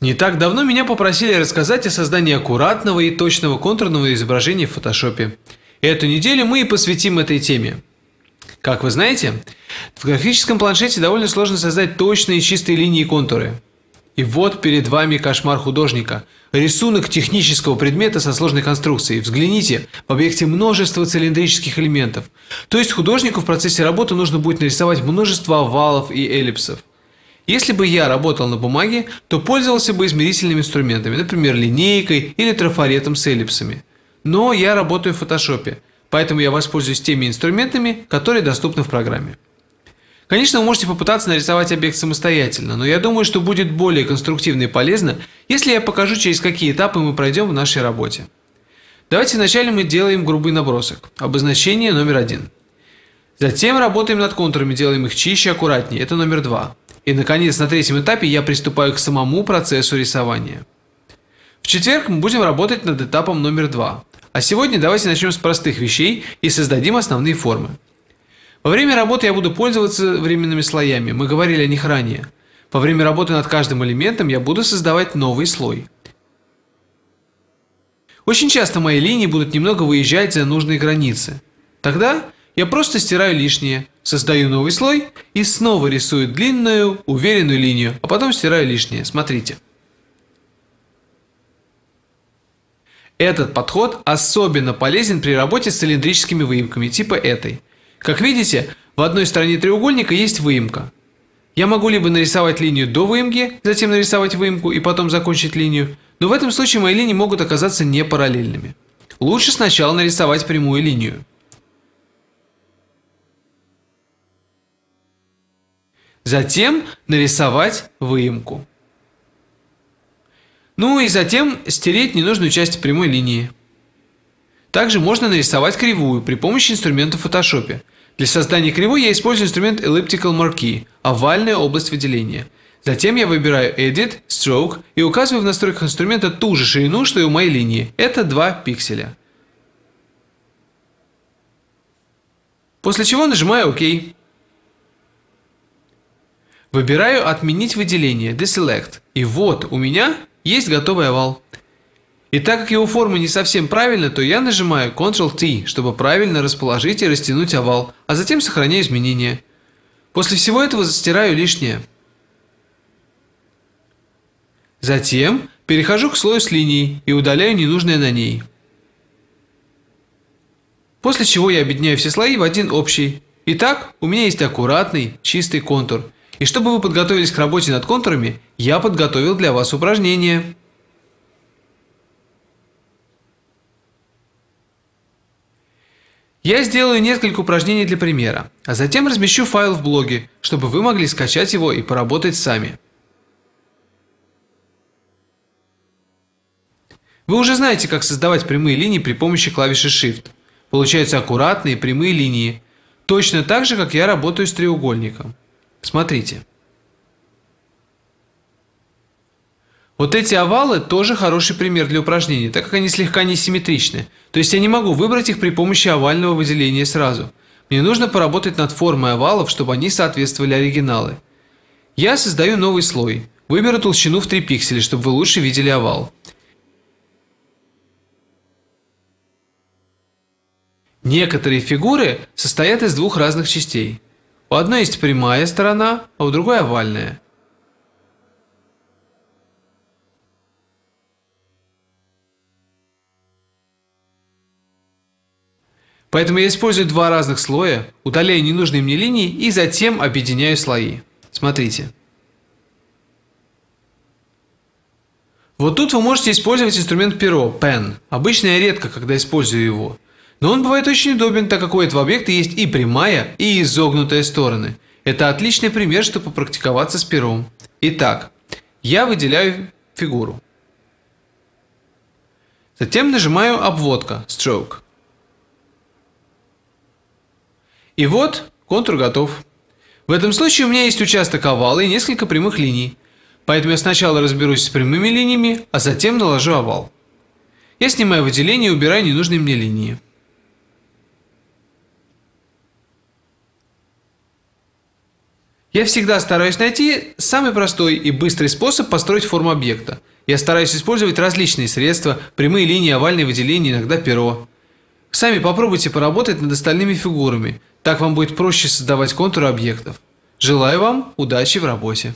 Не так давно меня попросили рассказать о создании аккуратного и точного контурного изображения в фотошопе. Эту неделю мы и посвятим этой теме. Как вы знаете, в графическом планшете довольно сложно создать точные чистые линии и контуры. И вот перед вами кошмар художника. Рисунок технического предмета со сложной конструкцией. Взгляните, в объекте множество цилиндрических элементов. То есть художнику в процессе работы нужно будет нарисовать множество овалов и эллипсов. Если бы я работал на бумаге, то пользовался бы измерительными инструментами, например, линейкой или трафаретом с эллипсами. Но я работаю в фотошопе, поэтому я воспользуюсь теми инструментами, которые доступны в программе. Конечно, вы можете попытаться нарисовать объект самостоятельно, но я думаю, что будет более конструктивно и полезно, если я покажу, через какие этапы мы пройдем в нашей работе. Давайте вначале мы делаем грубый набросок, обозначение номер один. Затем работаем над контурами, делаем их чище, аккуратнее, это номер два. И, наконец, на третьем этапе я приступаю к самому процессу рисования. В четверг мы будем работать над этапом номер два. А сегодня давайте начнем с простых вещей и создадим основные формы. Во время работы я буду пользоваться временными слоями, мы говорили о них ранее. Во время работы над каждым элементом я буду создавать новый слой. Очень часто мои линии будут немного выезжать за нужные границы. Тогда я просто стираю лишнее, создаю новый слой и снова рисую длинную, уверенную линию, а потом стираю лишнее. Смотрите. Этот подход особенно полезен при работе с цилиндрическими выемками типа этой. Как видите, в одной стороне треугольника есть выемка. Я могу либо нарисовать линию до выемки, затем нарисовать выемку и потом закончить линию, но в этом случае мои линии могут оказаться не параллельными. Лучше сначала нарисовать прямую линию. Затем нарисовать выемку. Ну и затем стереть ненужную часть прямой линии. Также можно нарисовать кривую при помощи инструмента в Photoshop. Для создания кривой я использую инструмент Elliptical Marquee, овальная область выделения. Затем я выбираю Edit, Stroke и указываю в настройках инструмента ту же ширину, что и у моей линии. Это 2 пикселя. После чего нажимаю ОК. OK. Выбираю «Отменить выделение» – Deselect. И вот у меня есть готовый овал. И так как его форма не совсем правильная, то я нажимаю Ctrl-T, чтобы правильно расположить и растянуть овал, а затем сохраняю изменения. После всего этого застираю лишнее. Затем перехожу к слою с линией и удаляю ненужное на ней. После чего я объединяю все слои в один общий. Итак, у меня есть аккуратный, чистый контур – и чтобы вы подготовились к работе над контурами, я подготовил для вас упражнение. Я сделаю несколько упражнений для примера, а затем размещу файл в блоге, чтобы вы могли скачать его и поработать сами. Вы уже знаете, как создавать прямые линии при помощи клавиши Shift. Получаются аккуратные прямые линии, точно так же, как я работаю с треугольником. Смотрите. Вот эти овалы тоже хороший пример для упражнений, так как они слегка несимметричны. То есть я не могу выбрать их при помощи овального выделения сразу. Мне нужно поработать над формой овалов, чтобы они соответствовали оригиналы. Я создаю новый слой. Выберу толщину в 3 пикселя, чтобы вы лучше видели овал. Некоторые фигуры состоят из двух разных частей. У одной есть прямая сторона, а у другой овальная. Поэтому я использую два разных слоя, удаляю ненужные мне линии и затем объединяю слои. Смотрите. Вот тут вы можете использовать инструмент перо, pen. Обычно я редко, когда использую его. Но он бывает очень удобен, так как у этого объекта есть и прямая, и изогнутая стороны. Это отличный пример, чтобы попрактиковаться с пером. Итак, я выделяю фигуру. Затем нажимаю «Обводка» «Stroke». И вот контур готов. В этом случае у меня есть участок овала и несколько прямых линий. Поэтому я сначала разберусь с прямыми линиями, а затем наложу овал. Я снимаю выделение и убираю ненужные мне линии. Я всегда стараюсь найти самый простой и быстрый способ построить форму объекта. Я стараюсь использовать различные средства, прямые линии, овальные выделения, иногда перо. Сами попробуйте поработать над остальными фигурами, так вам будет проще создавать контуры объектов. Желаю вам удачи в работе!